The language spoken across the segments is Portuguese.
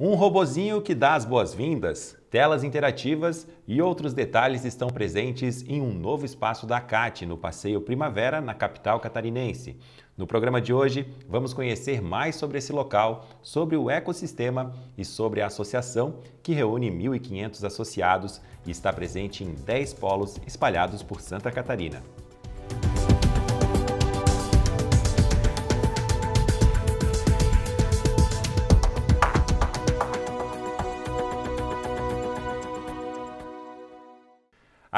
Um robozinho que dá as boas-vindas, telas interativas e outros detalhes estão presentes em um novo espaço da CAT no Passeio Primavera, na capital catarinense. No programa de hoje, vamos conhecer mais sobre esse local, sobre o ecossistema e sobre a associação que reúne 1.500 associados e está presente em 10 polos espalhados por Santa Catarina.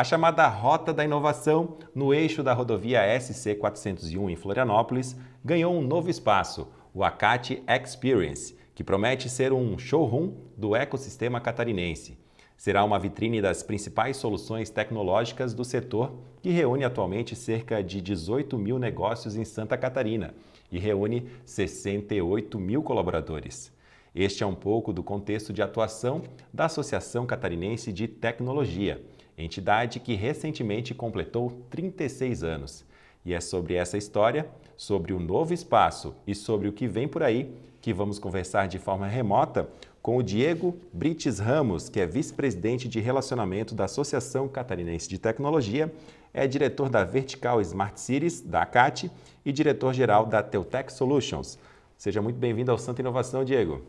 A chamada Rota da Inovação, no eixo da rodovia SC 401 em Florianópolis, ganhou um novo espaço, o Acate Experience, que promete ser um showroom do ecossistema catarinense. Será uma vitrine das principais soluções tecnológicas do setor, que reúne atualmente cerca de 18 mil negócios em Santa Catarina e reúne 68 mil colaboradores. Este é um pouco do contexto de atuação da Associação Catarinense de Tecnologia entidade que recentemente completou 36 anos. E é sobre essa história, sobre o novo espaço e sobre o que vem por aí que vamos conversar de forma remota com o Diego Brites Ramos, que é vice-presidente de relacionamento da Associação Catarinense de Tecnologia, é diretor da Vertical Smart Cities, da ACAT, e diretor-geral da Teutec Solutions. Seja muito bem-vindo ao Santa Inovação, Diego.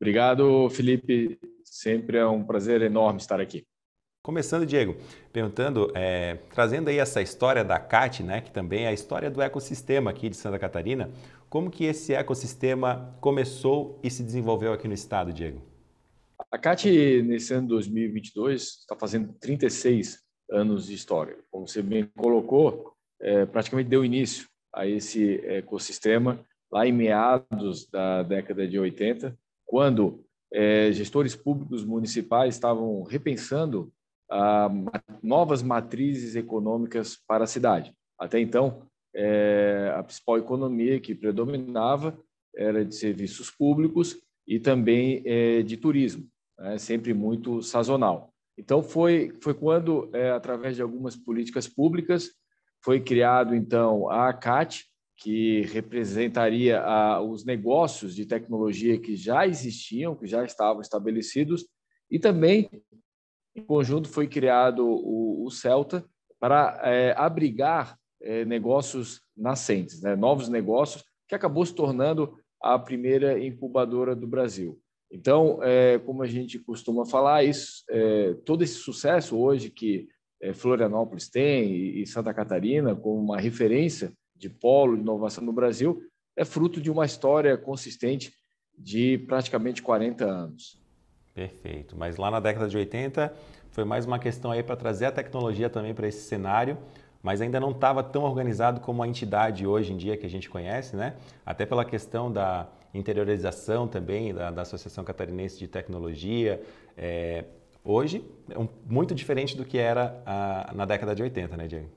Obrigado, Felipe. Sempre é um prazer enorme estar aqui. Começando, Diego, perguntando, é, trazendo aí essa história da CAT, né, que também é a história do ecossistema aqui de Santa Catarina, como que esse ecossistema começou e se desenvolveu aqui no estado, Diego? A CAT, nesse ano 2022, está fazendo 36 anos de história. Como você bem colocou, é, praticamente deu início a esse ecossistema lá em meados da década de 80, quando é, gestores públicos municipais estavam repensando novas matrizes econômicas para a cidade. Até então, é, a principal economia que predominava era de serviços públicos e também é, de turismo, né, sempre muito sazonal. Então, foi, foi quando, é, através de algumas políticas públicas, foi criado, então, a ACAT, que representaria os negócios de tecnologia que já existiam, que já estavam estabelecidos, e também em conjunto, foi criado o, o Celta para é, abrigar é, negócios nascentes, né? novos negócios, que acabou se tornando a primeira incubadora do Brasil. Então, é, como a gente costuma falar, isso, é, todo esse sucesso hoje que é, Florianópolis tem e Santa Catarina como uma referência de polo de inovação no Brasil é fruto de uma história consistente de praticamente 40 anos. Perfeito. Mas lá na década de 80 foi mais uma questão aí para trazer a tecnologia também para esse cenário, mas ainda não estava tão organizado como a entidade hoje em dia que a gente conhece, né? Até pela questão da interiorização também da, da Associação Catarinense de Tecnologia. É, hoje é um, muito diferente do que era a, na década de 80, né, Diego?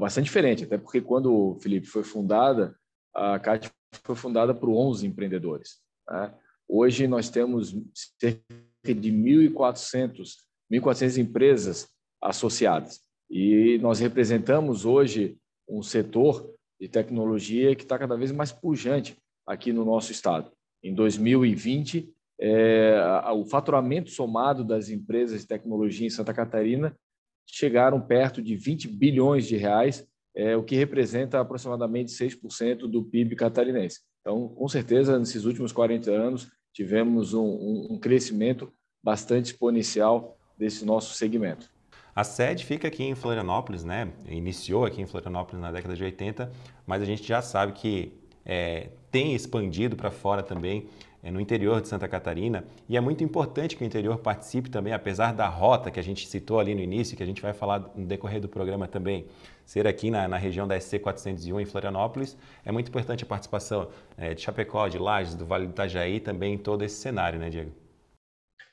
bastante diferente, até porque quando, Felipe, foi fundada, a CAT foi fundada por 11 empreendedores. Né? Hoje nós temos cerca de 1.400, 1.400 empresas associadas. E nós representamos hoje um setor de tecnologia que está cada vez mais pujante aqui no nosso estado. Em 2020, é, o faturamento somado das empresas de tecnologia em Santa Catarina chegaram perto de 20 bilhões de reais, é, o que representa aproximadamente 6% do PIB catarinense. Então, com certeza, nesses últimos 40 anos, tivemos um, um, um crescimento bastante exponencial desse nosso segmento. A sede fica aqui em Florianópolis, né? Iniciou aqui em Florianópolis na década de 80, mas a gente já sabe que é, tem expandido para fora também é no interior de Santa Catarina. E é muito importante que o interior participe também, apesar da rota que a gente citou ali no início, que a gente vai falar no decorrer do programa também, ser aqui na, na região da SC 401 em Florianópolis, é muito importante a participação é, de Chapecó, de Lages, do Vale do Itajaí também em todo esse cenário, né, Diego?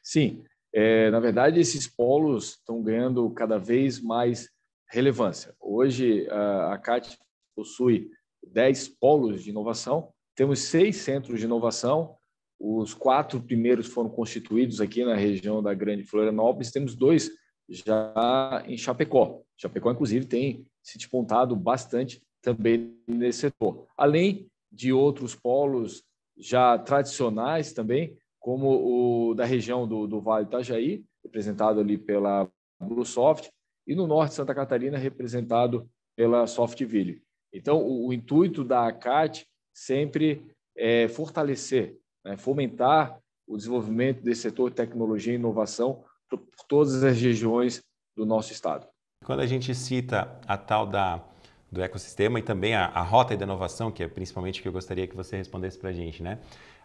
Sim. É, na verdade, esses polos estão ganhando cada vez mais relevância. Hoje, a, CAT possui 10 polos de inovação, temos seis centros de inovação os quatro primeiros foram constituídos aqui na região da Grande Florianópolis, temos dois já em Chapecó. Chapecó, inclusive, tem se despontado bastante também nesse setor. Além de outros polos já tradicionais também, como o da região do, do Vale Itajaí, representado ali pela Bluesoft, e no norte de Santa Catarina, representado pela Softville. Então, o, o intuito da ACAT sempre é fortalecer né? fomentar o desenvolvimento desse setor de tecnologia e inovação por todas as regiões do nosso estado. Quando a gente cita a tal da, do ecossistema e também a, a rota da inovação, que é principalmente o que eu gostaria que você respondesse para a gente, né?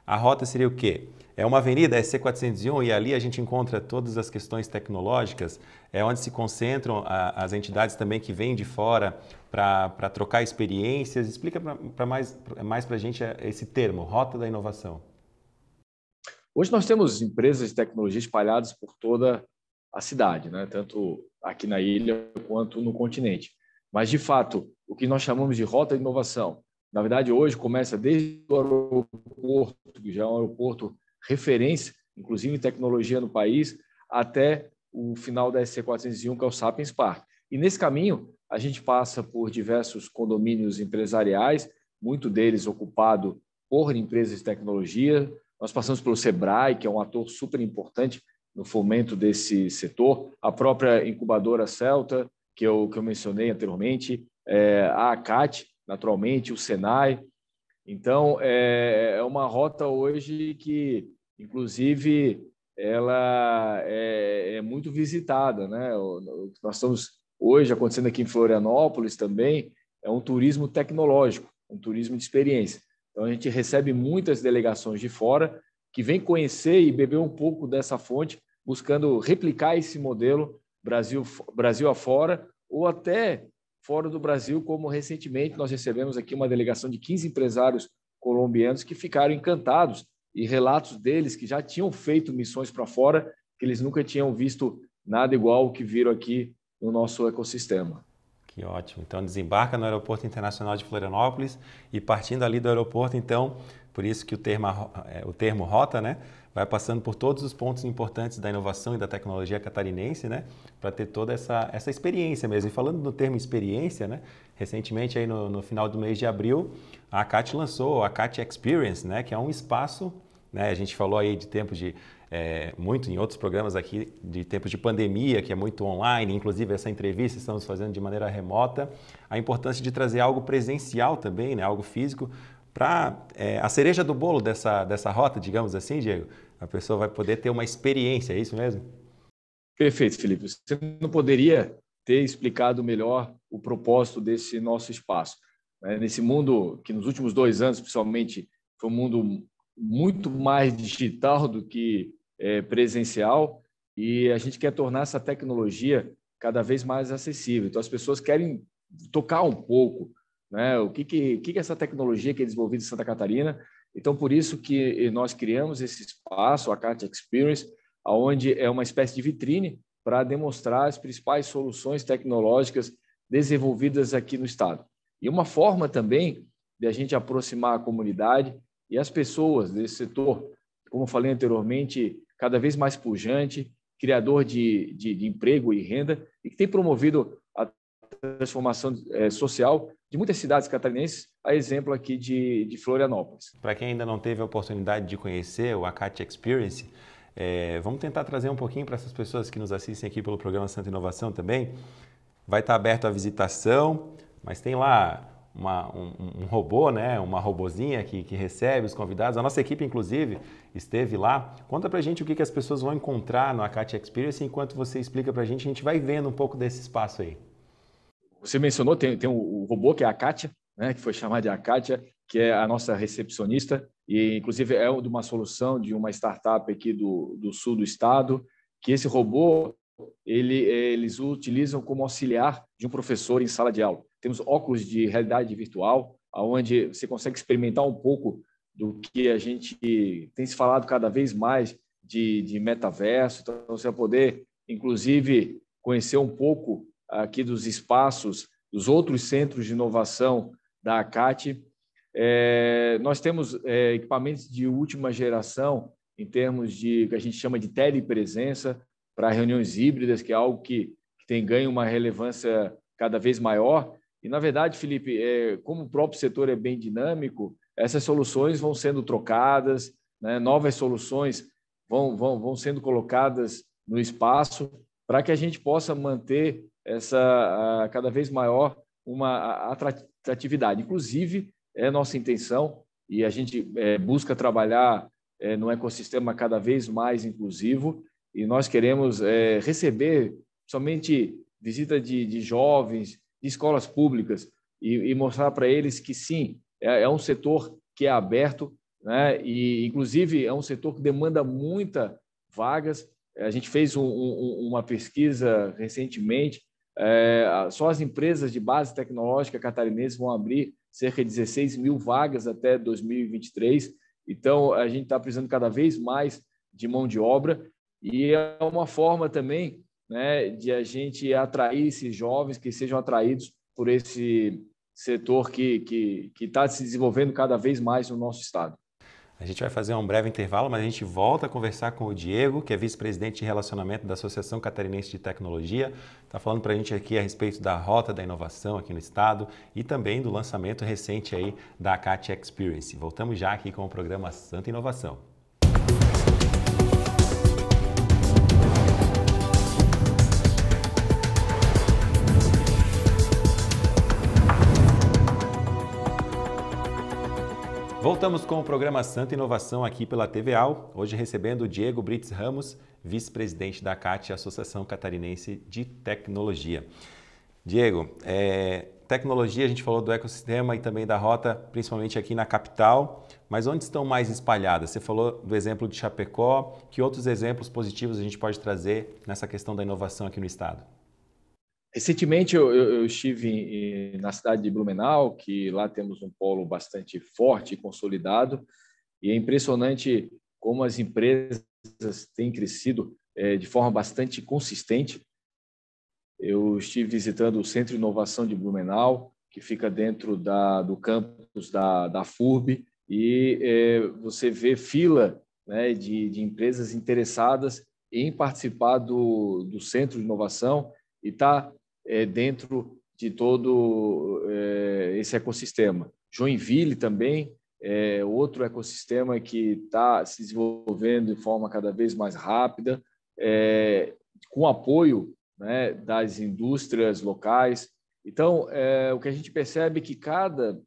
A rota seria o quê? É uma avenida é SC401 e ali a gente encontra todas as questões tecnológicas, é onde se concentram a, as entidades também que vêm de fora para trocar experiências. Explica para mais, mais para a gente é, esse termo, rota da inovação. Hoje nós temos empresas de tecnologia espalhadas por toda a cidade, né? tanto aqui na ilha quanto no continente. Mas, de fato, o que nós chamamos de rota de inovação, na verdade, hoje começa desde o aeroporto, que já é um aeroporto referência, inclusive em tecnologia no país, até o final da SC401, que é o Sapiens Park. E nesse caminho, a gente passa por diversos condomínios empresariais, muito deles ocupado por empresas de tecnologia, nós passamos pelo SEBRAE, que é um ator super importante no fomento desse setor, a própria incubadora Celta, que eu, que eu mencionei anteriormente, é, a ACAT, naturalmente, o SENAI. Então, é, é uma rota hoje que, inclusive, ela é, é muito visitada. Né? Nós estamos hoje acontecendo aqui em Florianópolis também, é um turismo tecnológico, um turismo de experiência. Então, a gente recebe muitas delegações de fora que vêm conhecer e beber um pouco dessa fonte, buscando replicar esse modelo Brasil, Brasil afora ou até fora do Brasil, como recentemente nós recebemos aqui uma delegação de 15 empresários colombianos que ficaram encantados e relatos deles que já tinham feito missões para fora, que eles nunca tinham visto nada igual o que viram aqui no nosso ecossistema. Que ótimo. Então desembarca no Aeroporto Internacional de Florianópolis e partindo ali do aeroporto, então, por isso que o termo, é, o termo rota, né, vai passando por todos os pontos importantes da inovação e da tecnologia catarinense, né, para ter toda essa, essa experiência mesmo. E falando no termo experiência, né, recentemente aí no, no final do mês de abril, a CAT lançou a CAT Experience, né, que é um espaço né? A gente falou aí de tempo de é, muito em outros programas aqui de tempos de pandemia, que é muito online, inclusive essa entrevista estamos fazendo de maneira remota, a importância de trazer algo presencial também, né, algo físico, para é, a cereja do bolo dessa, dessa rota, digamos assim, Diego, a pessoa vai poder ter uma experiência, é isso mesmo? Perfeito, Felipe. Você não poderia ter explicado melhor o propósito desse nosso espaço. Né? Nesse mundo que nos últimos dois anos, principalmente, foi um mundo muito mais digital do que é, presencial e a gente quer tornar essa tecnologia cada vez mais acessível. Então, as pessoas querem tocar um pouco né, o que, que, que, que é essa tecnologia que é desenvolvida em Santa Catarina. Então, por isso que nós criamos esse espaço, a Carta Experience, onde é uma espécie de vitrine para demonstrar as principais soluções tecnológicas desenvolvidas aqui no Estado. E uma forma também de a gente aproximar a comunidade e as pessoas desse setor, como falei anteriormente, cada vez mais pujante, criador de, de, de emprego e renda, e que tem promovido a transformação é, social de muitas cidades catarinenses, a exemplo aqui de, de Florianópolis. Para quem ainda não teve a oportunidade de conhecer o Acate Experience, é, vamos tentar trazer um pouquinho para essas pessoas que nos assistem aqui pelo programa Santa Inovação também. Vai estar tá aberto a visitação, mas tem lá uma, um, um, robô, né? uma robozinha que, que recebe os convidados. A nossa equipe, inclusive, esteve lá. Conta pra gente o que, que as pessoas vão encontrar no Acate Experience. Enquanto você explica pra gente, a gente vai vendo um pouco desse espaço aí. Você mencionou, tem, tem o robô que é a Kátia, né? que foi chamada de a que é a nossa recepcionista. E, inclusive, é uma solução de uma startup aqui do, do sul do estado, que esse robô ele, eles utilizam como auxiliar de um professor em sala de aula temos óculos de realidade virtual, onde você consegue experimentar um pouco do que a gente tem se falado cada vez mais de, de metaverso. Então, você vai poder, inclusive, conhecer um pouco aqui dos espaços, dos outros centros de inovação da ACAT. É, nós temos é, equipamentos de última geração em termos de que a gente chama de telepresença para reuniões híbridas, que é algo que, que tem ganho uma relevância cada vez maior e, na verdade, Felipe, é, como o próprio setor é bem dinâmico, essas soluções vão sendo trocadas, né, novas soluções vão, vão, vão sendo colocadas no espaço para que a gente possa manter essa a, cada vez maior uma atratividade. Inclusive, é nossa intenção e a gente é, busca trabalhar é, num ecossistema cada vez mais inclusivo e nós queremos é, receber somente visita de, de jovens, de escolas públicas e, e mostrar para eles que sim, é, é, um setor que é aberto, né? e inclusive é um setor que demanda muita vagas. A gente fez um, um, uma pesquisa recentemente, é, só as empresas de base tecnológica catarinenses vão abrir cerca de 16 mil vagas até 2023. Então, a gente está precisando cada vez mais de mão de obra e é uma forma também né, de a gente atrair esses jovens que sejam atraídos por esse setor que está que, que tá se desenvolvendo cada vez mais no nosso estado. A gente vai fazer um breve intervalo, mas a gente volta a conversar com o Diego, que é vice-presidente de relacionamento da Associação Catarinense de Tecnologia. Está falando para a gente aqui a respeito da rota da inovação aqui no estado e também do lançamento recente aí da CAT Experience. Voltamos já aqui com o programa Santa Inovação. Voltamos com o programa Santa Inovação aqui pela TVAL, hoje recebendo o Diego Brits Ramos, vice-presidente da CAT, Associação Catarinense de Tecnologia. Diego, é, tecnologia, a gente falou do ecossistema e também da rota, principalmente aqui na capital, mas onde estão mais espalhadas? Você falou do exemplo de Chapecó, que outros exemplos positivos a gente pode trazer nessa questão da inovação aqui no estado? Recentemente eu, eu, eu estive em, na cidade de Blumenau, que lá temos um polo bastante forte e consolidado, e é impressionante como as empresas têm crescido é, de forma bastante consistente. Eu estive visitando o Centro de Inovação de Blumenau, que fica dentro da, do campus da, da FURB, e é, você vê fila né, de, de empresas interessadas em participar do, do Centro de Inovação e está é, dentro de todo é, esse ecossistema. Joinville também é outro ecossistema que está se desenvolvendo de forma cada vez mais rápida, é, com apoio né, das indústrias locais. Então, é, o que a gente percebe é que cada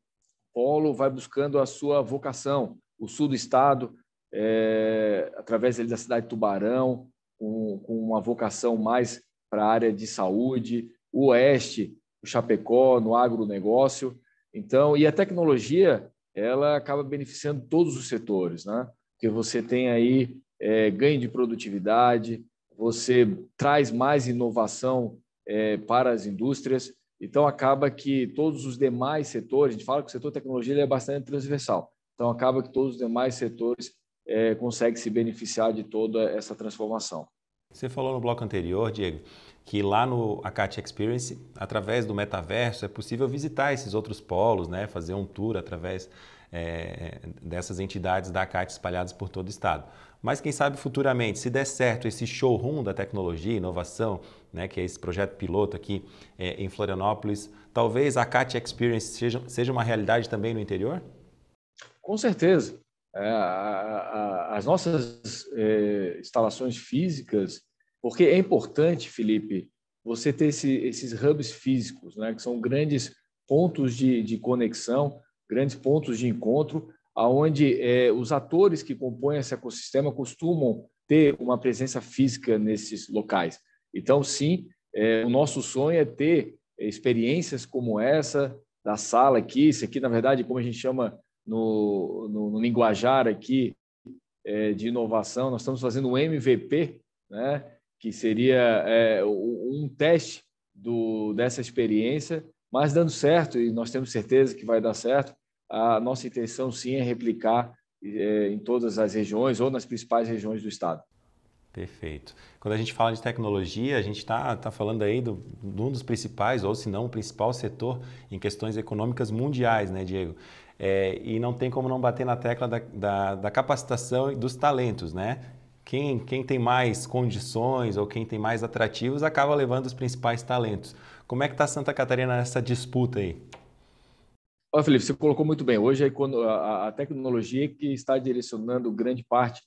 polo vai buscando a sua vocação. O sul do estado, é, através da cidade de Tubarão, com, com uma vocação mais para a área de saúde, o Oeste, o Chapecó, no agronegócio. Então, e a tecnologia, ela acaba beneficiando todos os setores, né? Porque você tem aí é, ganho de produtividade, você traz mais inovação é, para as indústrias. Então, acaba que todos os demais setores, a gente fala que o setor tecnologia é bastante transversal. Então, acaba que todos os demais setores é, conseguem se beneficiar de toda essa transformação. Você falou no bloco anterior, Diego, que lá no Acate Experience, através do metaverso, é possível visitar esses outros polos, né? fazer um tour através é, dessas entidades da Acate espalhadas por todo o estado. Mas quem sabe futuramente, se der certo esse showroom da tecnologia e inovação, né, que é esse projeto piloto aqui é, em Florianópolis, talvez a Acate Experience seja, seja uma realidade também no interior? Com certeza. É, as nossas é, instalações físicas, porque é importante, Felipe, você ter esse, esses hubs físicos, né, que são grandes pontos de, de conexão, grandes pontos de encontro, aonde é, os atores que compõem esse ecossistema costumam ter uma presença física nesses locais. Então, sim, é, o nosso sonho é ter experiências como essa da sala aqui, isso aqui, na verdade, como a gente chama no, no, no linguajar aqui é, de inovação, nós estamos fazendo um MVP, né? que seria é, um teste do, dessa experiência, mas dando certo, e nós temos certeza que vai dar certo, a nossa intenção sim é replicar é, em todas as regiões ou nas principais regiões do estado. Perfeito. Quando a gente fala de tecnologia, a gente está tá falando aí de do um dos principais, ou se não, o principal setor em questões econômicas mundiais, né, Diego? É, e não tem como não bater na tecla da, da, da capacitação e dos talentos, né? Quem, quem tem mais condições ou quem tem mais atrativos acaba levando os principais talentos. Como é que está Santa Catarina nessa disputa aí? Olha, Felipe, você colocou muito bem. Hoje é a, tecnologia é que está direcionando grande parte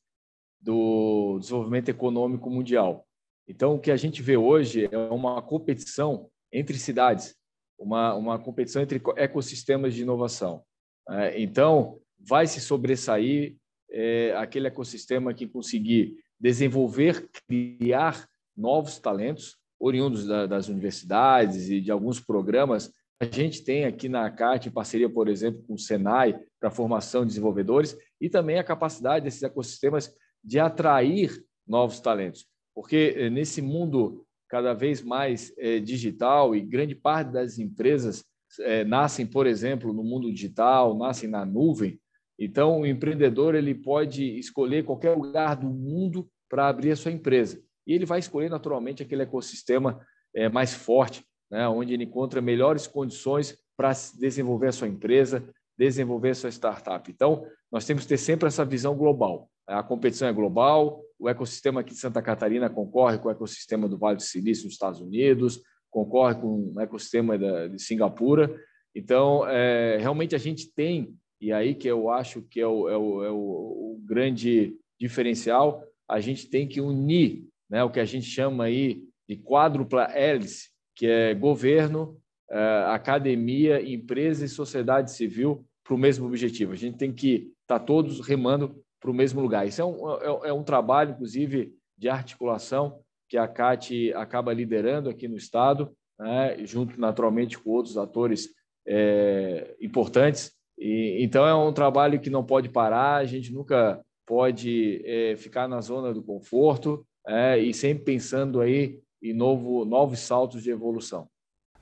do desenvolvimento econômico mundial. Então, o que a gente vê hoje é uma competição entre cidades, uma, uma competição entre ecossistemas de inovação. Né? Então, vai se sobressair é, aquele ecossistema que conseguir desenvolver, criar novos talentos, oriundos da, das universidades e de alguns programas. A gente tem aqui na ACAT, em parceria, por exemplo, com o Senai, para formação de desenvolvedores, e também a capacidade desses ecossistemas de atrair novos talentos. Porque é, nesse mundo cada vez mais é, digital e grande parte das empresas é, nascem, por exemplo, no mundo digital, nascem na nuvem. Então, o empreendedor ele pode escolher qualquer lugar do mundo para abrir a sua empresa. E ele vai escolher, naturalmente, aquele ecossistema é, mais forte, né, onde ele encontra melhores condições para desenvolver a sua empresa, desenvolver a sua startup. Então, nós temos que ter sempre essa visão global. A competição é global, o ecossistema aqui de Santa Catarina concorre com o ecossistema do Vale do Silício nos Estados Unidos, concorre com o ecossistema da, de Singapura. Então, é, realmente a gente tem, e aí que eu acho que é o, é o, é o grande diferencial, a gente tem que unir né, o que a gente chama aí de quádrupla hélice, que é governo, é, academia, empresa e sociedade civil para o mesmo objetivo. A gente tem que estar tá todos remando para o mesmo lugar. Isso é um, é, é um trabalho, inclusive, de articulação que a CAT acaba liderando aqui no Estado, né, junto naturalmente com outros atores é, importantes. E, então, é um trabalho que não pode parar, a gente nunca pode é, ficar na zona do conforto é, e sempre pensando aí em novo, novos saltos de evolução.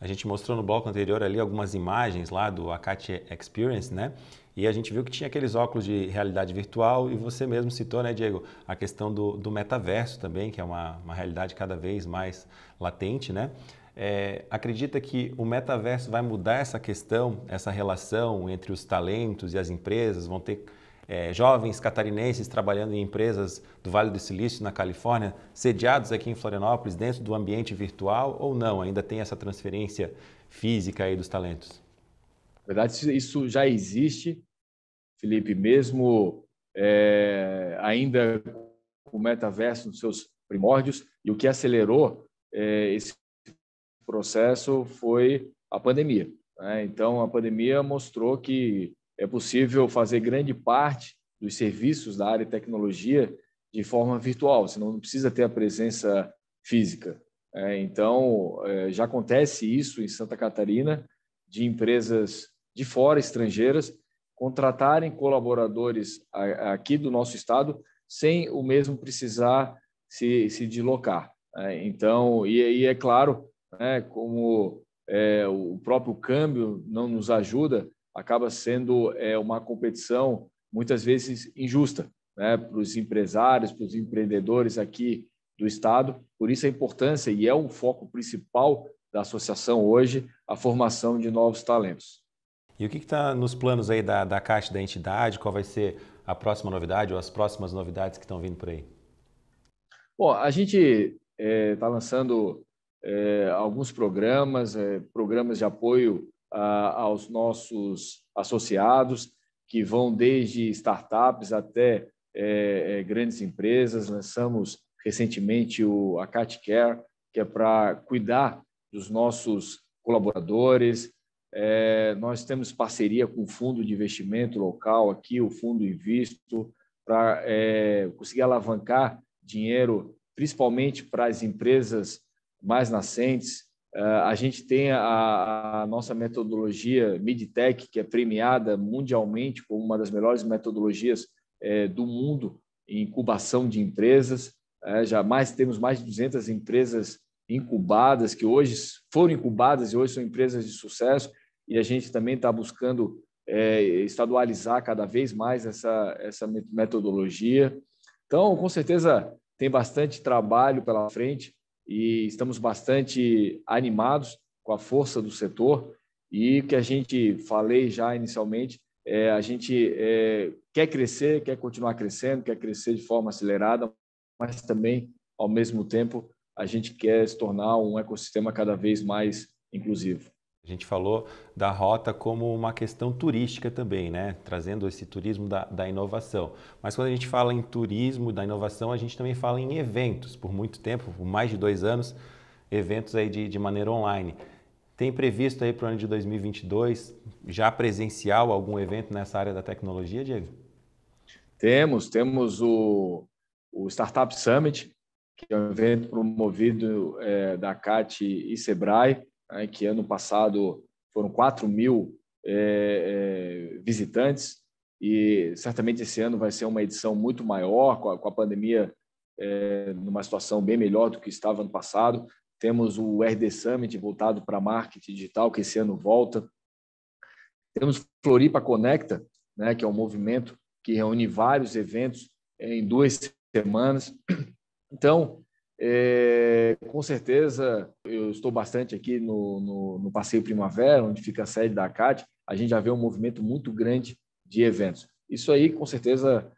A gente mostrou no bloco anterior ali algumas imagens lá do Acate Experience, né? E a gente viu que tinha aqueles óculos de realidade virtual e você mesmo citou, né, Diego, a questão do, do metaverso também, que é uma, uma realidade cada vez mais latente, né? É, acredita que o metaverso vai mudar essa questão, essa relação entre os talentos e as empresas? Vão ter é, jovens catarinenses trabalhando em empresas do Vale do Silício, na Califórnia, sediados aqui em Florianópolis, dentro do ambiente virtual ou não? Ainda tem essa transferência física aí dos talentos? Na verdade, isso já existe, Felipe, mesmo é, ainda o metaverso nos seus primórdios, e o que acelerou é, esse processo foi a pandemia. Né? Então, a pandemia mostrou que é possível fazer grande parte dos serviços da área de tecnologia de forma virtual, você não precisa ter a presença física. É, então, é, já acontece isso em Santa Catarina, de empresas de fora, estrangeiras, contratarem colaboradores a, aqui do nosso estado sem o mesmo precisar se, se deslocar. É, então, e aí é claro, né, como é, o próprio câmbio não nos ajuda, acaba sendo é, uma competição muitas vezes injusta né, para os empresários, para os empreendedores aqui do Estado. Por isso a importância, e é um foco principal da associação hoje, a formação de novos talentos. E o que está nos planos aí da, da Caixa da entidade? Qual vai ser a próxima novidade ou as próximas novidades que estão vindo por aí? Bom, a gente está é, tá lançando é, alguns programas, é, programas de apoio aos nossos associados, que vão desde startups até é, é, grandes empresas. Lançamos recentemente o, a Care que é para cuidar dos nossos colaboradores. É, nós temos parceria com o fundo de investimento local aqui, o Fundo Invisto, para é, conseguir alavancar dinheiro, principalmente para as empresas mais nascentes, eh, a gente tem a, a nossa metodologia MidTech, que é premiada mundialmente como uma das melhores metodologias é, do mundo em incubação de empresas. É, mais temos mais de 200 empresas incubadas, que hoje foram incubadas e hoje são empresas de sucesso, e a gente também está buscando é, estadualizar cada vez mais essa, essa metodologia. Então, com certeza, tem bastante trabalho pela frente e estamos bastante animados com a força do setor e que a gente falei já inicialmente, é, a gente é, quer crescer, quer continuar crescendo, quer crescer de forma acelerada, mas também ao mesmo tempo a gente quer se tornar um ecossistema cada vez mais inclusivo. A gente falou da rota como uma questão turística também, né? trazendo esse turismo da, da, inovação. Mas quando a gente fala em turismo da inovação, a gente também fala em eventos. Por muito tempo, por mais de dois anos, eventos aí de, de maneira online. Tem previsto aí para o ano de 2022 já presencial algum evento nessa área da tecnologia, Diego? Temos, temos o, o Startup Summit, que é um evento promovido é, da CAT e Sebrae, né, que ano passado foram 4 mil é, é, visitantes, e certamente esse ano vai ser uma edição muito maior, com a, com a pandemia é, numa situação bem melhor do que estava no passado. Temos o RD Summit voltado para marketing digital, que esse ano volta. Temos Floripa Conecta, né, que é um movimento que reúne vários eventos é, em duas semanas. Então, é, com certeza, eu estou bastante aqui no, no, no, Passeio Primavera, onde fica a sede da ACAT, a gente já vê um movimento muito grande de eventos. Isso aí, com certeza,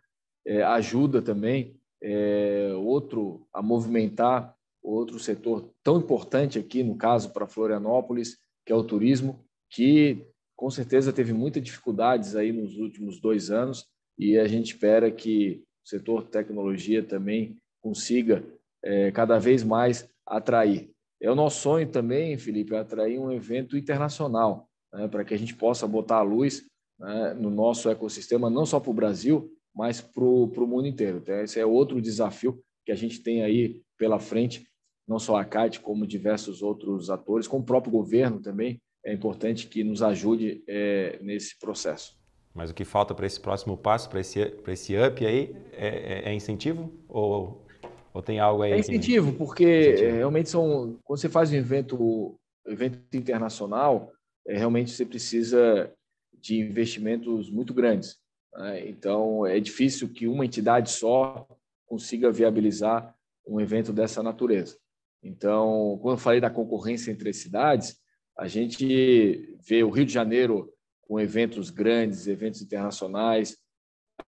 é, ajuda também é, outro a movimentar outro setor tão importante aqui, no caso, para Florianópolis, que é o turismo, que com certeza teve muitas dificuldades aí nos últimos dois anos e a gente espera que o setor tecnologia também consiga é, cada vez mais atrair. É o nosso sonho também, Felipe, é atrair um evento internacional, né, para que a gente possa botar a luz né, no nosso ecossistema, não só para o Brasil, mas para o mundo inteiro. Então, esse é outro desafio que a gente tem aí pela frente, não só a CAT, como diversos outros atores, com o próprio governo também, é importante que nos ajude é, nesse processo. Mas o que falta para esse próximo passo, para esse, esse up aí, é, é, é incentivo ou ou tem algo aí? É incentivo, que... porque incentivo. É, realmente são. Quando você faz um evento, evento internacional, é, realmente você precisa de investimentos muito grandes. Né? Então, é difícil que uma entidade só consiga viabilizar um evento dessa natureza. Então, quando eu falei da concorrência entre as cidades, a gente vê o Rio de Janeiro com eventos grandes, eventos internacionais,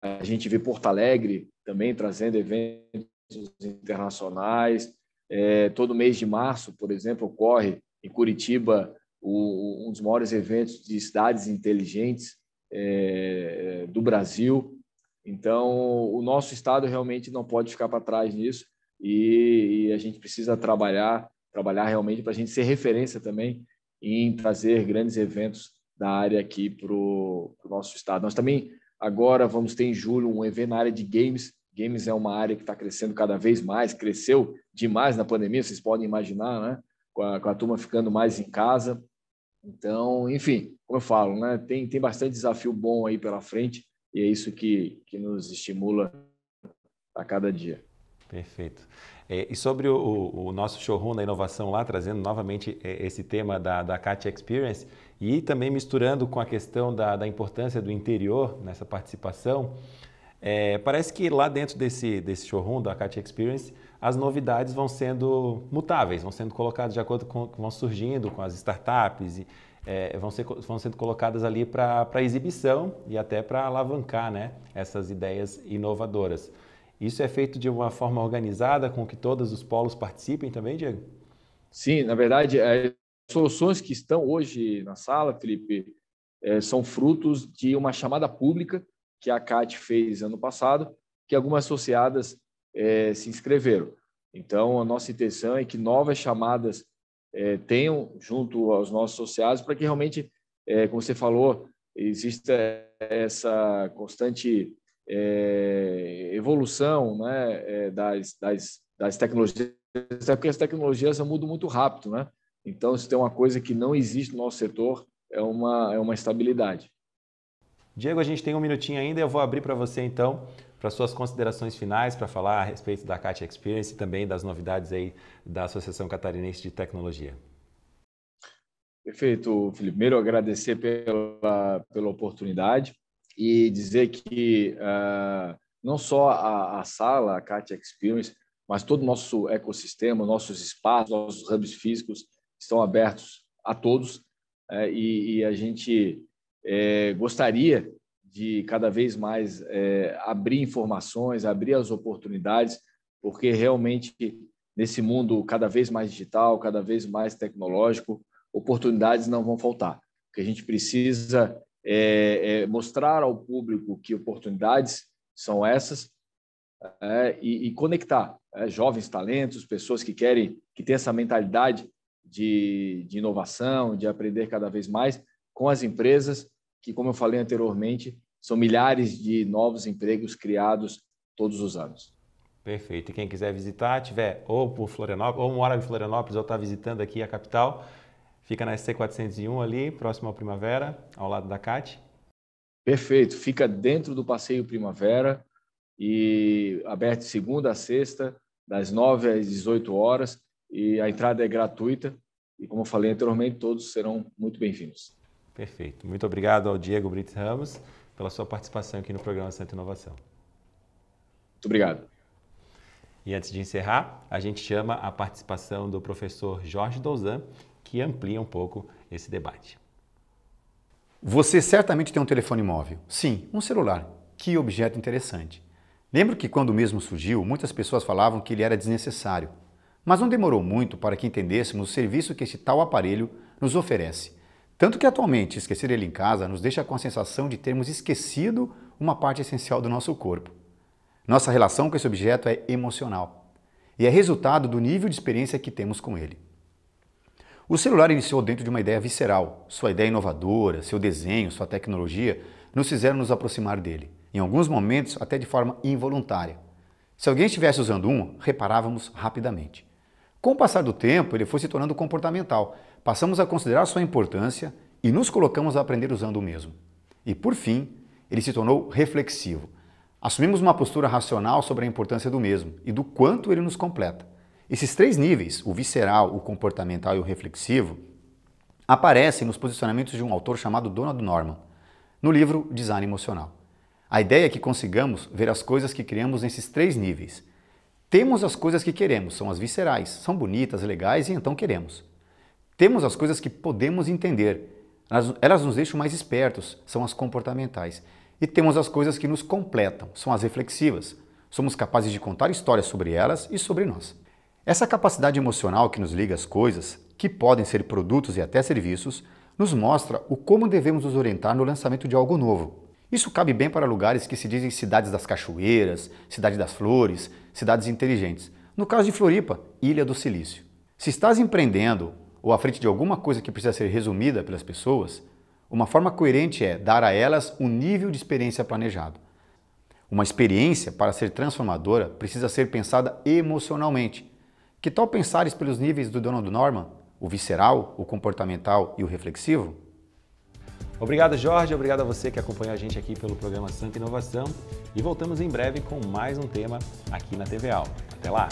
a gente vê Porto Alegre também trazendo eventos internacionais. É, todo mês de março, por exemplo, ocorre em Curitiba o, um dos maiores eventos de cidades inteligentes é, do Brasil. Então, o nosso estado realmente não pode ficar para trás nisso e, e a gente precisa trabalhar, trabalhar realmente para a gente ser referência também em trazer grandes eventos da área aqui para o nosso estado. Nós também agora vamos ter em julho um evento na área de games Games é uma área que está crescendo cada vez mais, cresceu demais na pandemia, vocês podem imaginar, né? Com a, com a turma ficando mais em casa. Então, enfim, como eu falo, né? Tem, tem bastante desafio bom aí pela frente e é isso que, que nos estimula a cada dia. Perfeito. É, e sobre o, o, nosso showroom da inovação lá, trazendo novamente é, esse tema da, da CAT Experience e também misturando com a questão da, da importância do interior nessa participação, é, parece que lá dentro desse, desse showroom da Katia Experience, as novidades vão sendo mutáveis, vão sendo colocadas de acordo com vão surgindo com as startups, e, é, vão, ser, vão sendo colocadas ali para exibição e até para alavancar né, essas ideias inovadoras. Isso é feito de uma forma organizada, com que todos os polos participem também, Diego? Sim, na verdade, é, as soluções que estão hoje na sala, Felipe, é, são frutos de uma chamada pública que a CAT fez ano passado, que algumas associadas é, se inscreveram. Então, a nossa intenção é que novas chamadas é, tenham junto aos nossos associados para que realmente, é, como você falou, exista essa constante é, evolução né, é, das, das, das tecnologias, até porque as tecnologias mudam muito rápido. Né? Então, se tem uma coisa que não existe no nosso setor, é uma, é uma estabilidade. Diego, a gente tem um minutinho ainda, eu vou abrir para você então para suas considerações finais, para falar a respeito da Katia Experience e também das novidades aí da Associação Catarinense de Tecnologia. Perfeito, Felipe. Primeiro, agradecer pela, pela oportunidade e dizer que uh, não só a, a sala, a Katia Experience, mas todo o nosso ecossistema, nossos espaços, nossos hubs físicos estão abertos a todos uh, e, e a gente é, gostaria de cada vez mais é, abrir informações, abrir as oportunidades, porque realmente nesse mundo cada vez mais digital, cada vez mais tecnológico, oportunidades não vão faltar. O que a gente precisa é, é mostrar ao público que oportunidades são essas é, e, e, conectar né, jovens talentos, pessoas que querem, que têm essa mentalidade de, de inovação, de aprender cada vez mais com as empresas que, como eu falei anteriormente, são milhares de novos empregos criados todos os anos. Perfeito. E quem quiser visitar, tiver ou por Florianópolis, ou mora em Florianópolis, ou está visitando aqui a capital, fica na SC401 ali, próximo à Primavera, ao lado da CAT. Perfeito. Fica dentro do Passeio Primavera e aberto segunda a sexta, das 9 às 18 horas, e a entrada é gratuita. E como eu falei anteriormente, todos serão muito bem-vindos. Perfeito. Muito obrigado ao Diego Brits Ramos pela sua participação aqui no programa Centro Inovação. Muito obrigado. E antes de encerrar, a gente chama a participação do professor Jorge Douzan, que amplia um pouco esse debate. Você certamente tem um telefone móvel. Sim, um celular. Que objeto interessante. Lembro que quando mesmo surgiu, muitas pessoas falavam que ele era desnecessário. Mas não demorou muito para que entendêssemos o serviço que esse tal aparelho nos oferece tanto que atualmente esquecer ele em casa nos deixa com a sensação de termos esquecido uma parte essencial do nosso corpo. Nossa relação com esse objeto é emocional e é resultado do nível de experiência que temos com ele. O celular iniciou dentro de uma ideia visceral. Sua ideia inovadora, seu desenho, sua tecnologia nos fizeram nos aproximar dele, em alguns momentos até de forma involuntária. Se alguém estivesse usando um, reparávamos rapidamente. Com o passar do tempo, ele foi se tornando comportamental. Passamos a considerar sua importância e nos colocamos a aprender usando o mesmo. E por fim, ele se tornou reflexivo. Assumimos uma postura racional sobre a importância do mesmo e do quanto ele nos completa. Esses três níveis, o visceral, o comportamental e o reflexivo, aparecem nos posicionamentos de um autor chamado Donald Norman, no livro Design Emocional. A ideia é que consigamos ver as coisas que criamos nesses três níveis temos as coisas que queremos, são as viscerais, são bonitas, legais e então queremos. Temos as coisas que podemos entender, elas, elas nos deixam mais espertos, são as comportamentais. E temos as coisas que nos completam, são as reflexivas. Somos capazes de contar histórias sobre elas e sobre nós. Essa capacidade emocional que nos liga às coisas, que podem ser produtos e até serviços, nos mostra o como devemos nos orientar no lançamento de algo novo, isso cabe bem para lugares que se dizem cidades das cachoeiras, cidade das flores, cidades inteligentes. No caso de Floripa, Ilha do Silício. Se estás empreendendo ou à frente de alguma coisa que precisa ser resumida pelas pessoas, uma forma coerente é dar a elas um nível de experiência planejado. Uma experiência, para ser transformadora, precisa ser pensada emocionalmente. Que tal pensares pelos níveis do Donald Norman, o visceral, o comportamental e o reflexivo? Obrigado, Jorge. Obrigado a você que acompanhou a gente aqui pelo programa Santa Inovação. E voltamos em breve com mais um tema aqui na TV Alma. Até lá!